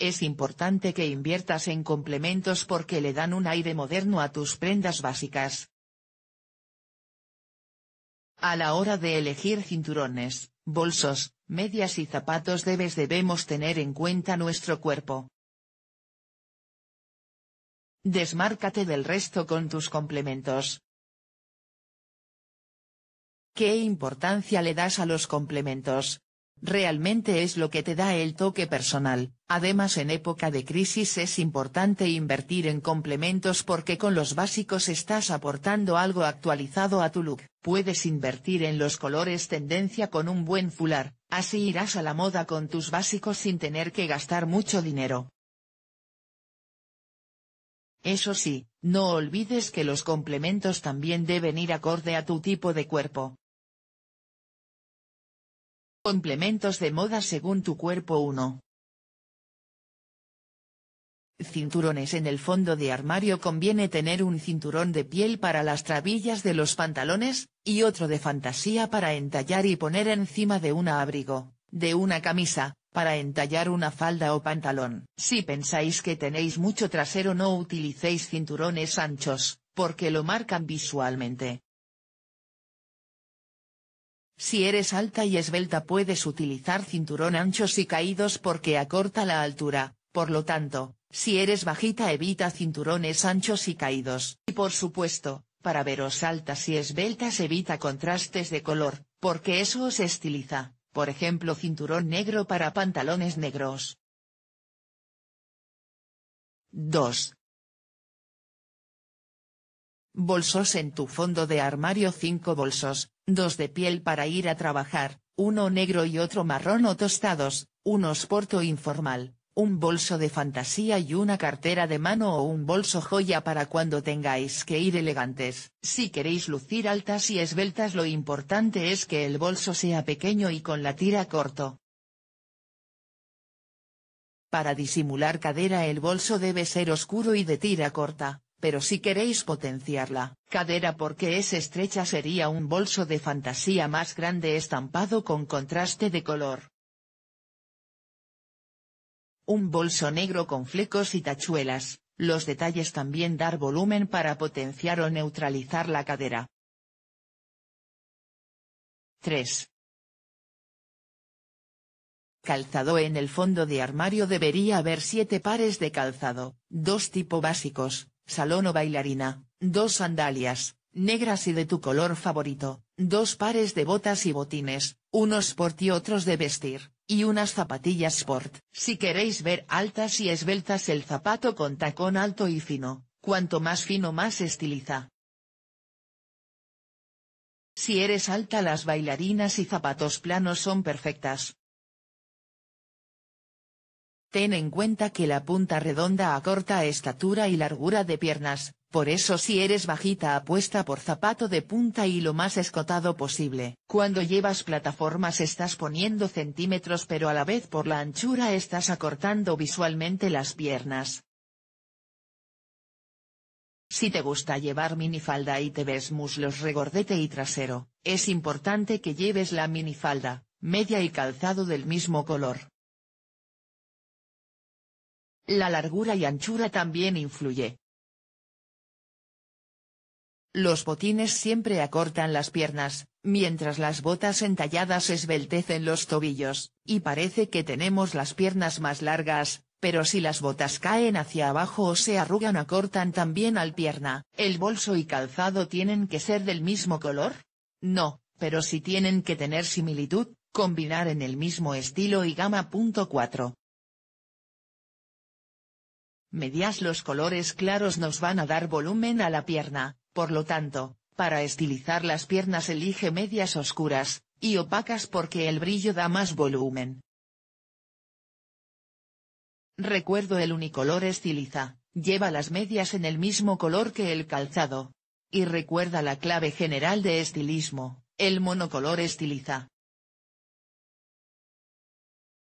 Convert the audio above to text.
Es importante que inviertas en complementos porque le dan un aire moderno a tus prendas básicas. A la hora de elegir cinturones, bolsos, medias y zapatos debes debemos tener en cuenta nuestro cuerpo. Desmárcate del resto con tus complementos. ¿Qué importancia le das a los complementos? Realmente es lo que te da el toque personal, además en época de crisis es importante invertir en complementos porque con los básicos estás aportando algo actualizado a tu look. Puedes invertir en los colores tendencia con un buen fular, así irás a la moda con tus básicos sin tener que gastar mucho dinero. Eso sí, no olvides que los complementos también deben ir acorde a tu tipo de cuerpo. Complementos de moda según tu cuerpo 1. Cinturones En el fondo de armario conviene tener un cinturón de piel para las trabillas de los pantalones, y otro de fantasía para entallar y poner encima de un abrigo, de una camisa, para entallar una falda o pantalón. Si pensáis que tenéis mucho trasero no utilicéis cinturones anchos, porque lo marcan visualmente. Si eres alta y esbelta puedes utilizar cinturón anchos y caídos porque acorta la altura, por lo tanto, si eres bajita evita cinturones anchos y caídos. Y por supuesto, para veros altas y esbeltas evita contrastes de color, porque eso os estiliza, por ejemplo cinturón negro para pantalones negros. 2. Bolsos en tu fondo de armario 5 bolsos, dos de piel para ir a trabajar, uno negro y otro marrón o tostados, unos porto informal, un bolso de fantasía y una cartera de mano o un bolso joya para cuando tengáis que ir elegantes. Si queréis lucir altas y esbeltas lo importante es que el bolso sea pequeño y con la tira corto. Para disimular cadera el bolso debe ser oscuro y de tira corta, pero si queréis potenciarla, cadera porque es estrecha sería un bolso de fantasía más grande estampado con contraste de color. Un bolso negro con flecos y tachuelas, los detalles también dar volumen para potenciar o neutralizar la cadera. 3. Calzado En el fondo de armario debería haber 7 pares de calzado, dos tipo básicos, Salón o bailarina, dos sandalias, negras y de tu color favorito, dos pares de botas y botines, unos sport y otros de vestir, y unas zapatillas sport. Si queréis ver altas y esbeltas el zapato con tacón alto y fino, cuanto más fino más estiliza. Si eres alta las bailarinas y zapatos planos son perfectas, Ten en cuenta que la punta redonda acorta estatura y largura de piernas, por eso si eres bajita apuesta por zapato de punta y lo más escotado posible. Cuando llevas plataformas estás poniendo centímetros pero a la vez por la anchura estás acortando visualmente las piernas. Si te gusta llevar minifalda y te ves muslos regordete y trasero, es importante que lleves la minifalda, media y calzado del mismo color. La largura y anchura también influye. Los botines siempre acortan las piernas, mientras las botas entalladas esbeltecen los tobillos, y parece que tenemos las piernas más largas, pero si las botas caen hacia abajo o se arrugan acortan también al pierna. ¿El bolso y calzado tienen que ser del mismo color? No, pero si tienen que tener similitud, combinar en el mismo estilo y gama medias los colores claros nos van a dar volumen a la pierna, por lo tanto, para estilizar las piernas elige medias oscuras, y opacas porque el brillo da más volumen. Recuerdo el unicolor estiliza, lleva las medias en el mismo color que el calzado. Y recuerda la clave general de estilismo, el monocolor estiliza,